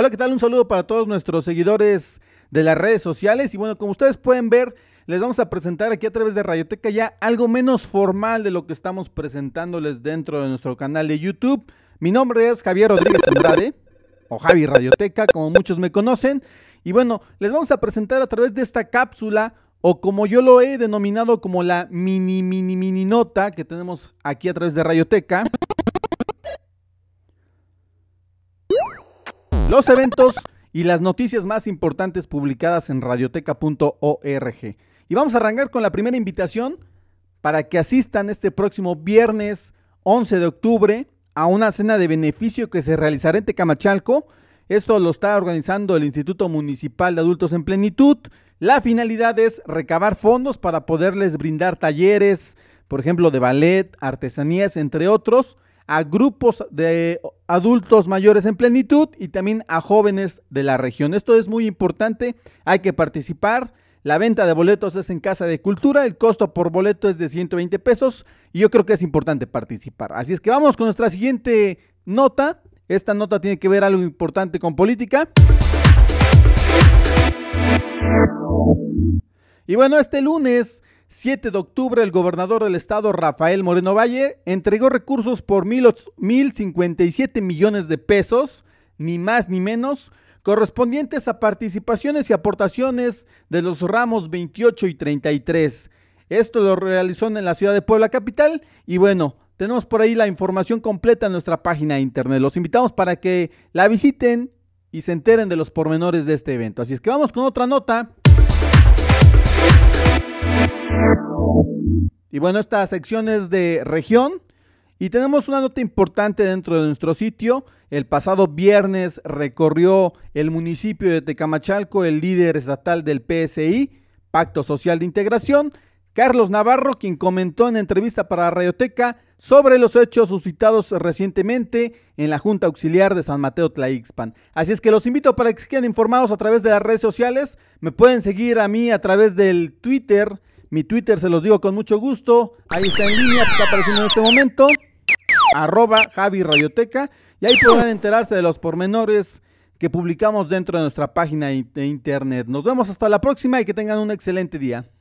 Hola, ¿qué tal? Un saludo para todos nuestros seguidores de las redes sociales. Y bueno, como ustedes pueden ver, les vamos a presentar aquí a través de Radioteca ya algo menos formal de lo que estamos presentándoles dentro de nuestro canal de YouTube. Mi nombre es Javier Rodríguez Andrade, o Javi Radioteca, como muchos me conocen. Y bueno, les vamos a presentar a través de esta cápsula, o como yo lo he denominado como la mini, mini, mini nota que tenemos aquí a través de Radioteca. Los eventos y las noticias más importantes publicadas en radioteca.org. Y vamos a arrancar con la primera invitación para que asistan este próximo viernes 11 de octubre a una cena de beneficio que se realizará en Tecamachalco. Esto lo está organizando el Instituto Municipal de Adultos en Plenitud. La finalidad es recabar fondos para poderles brindar talleres, por ejemplo, de ballet, artesanías, entre otros a grupos de adultos mayores en plenitud y también a jóvenes de la región. Esto es muy importante, hay que participar. La venta de boletos es en Casa de Cultura, el costo por boleto es de 120 pesos y yo creo que es importante participar. Así es que vamos con nuestra siguiente nota. Esta nota tiene que ver algo importante con política. Y bueno, este lunes 7 de octubre, el gobernador del estado, Rafael Moreno Valle, entregó recursos por 1.057 millones de pesos, ni más ni menos, correspondientes a participaciones y aportaciones de los ramos 28 y 33. Esto lo realizó en la ciudad de Puebla Capital y bueno, tenemos por ahí la información completa en nuestra página de internet. Los invitamos para que la visiten y se enteren de los pormenores de este evento. Así es que vamos con otra nota. Y bueno, esta sección es de región y tenemos una nota importante dentro de nuestro sitio. El pasado viernes recorrió el municipio de Tecamachalco el líder estatal del PSI, Pacto Social de Integración, Carlos Navarro, quien comentó en entrevista para Radioteca sobre los hechos suscitados recientemente en la Junta Auxiliar de San Mateo Tlaixpan. Así es que los invito para que se queden informados a través de las redes sociales. Me pueden seguir a mí a través del Twitter, mi Twitter se los digo con mucho gusto. Ahí está en línea, está apareciendo en este momento. Arroba Javi Radioteca. Y ahí pueden enterarse de los pormenores que publicamos dentro de nuestra página de internet. Nos vemos hasta la próxima y que tengan un excelente día.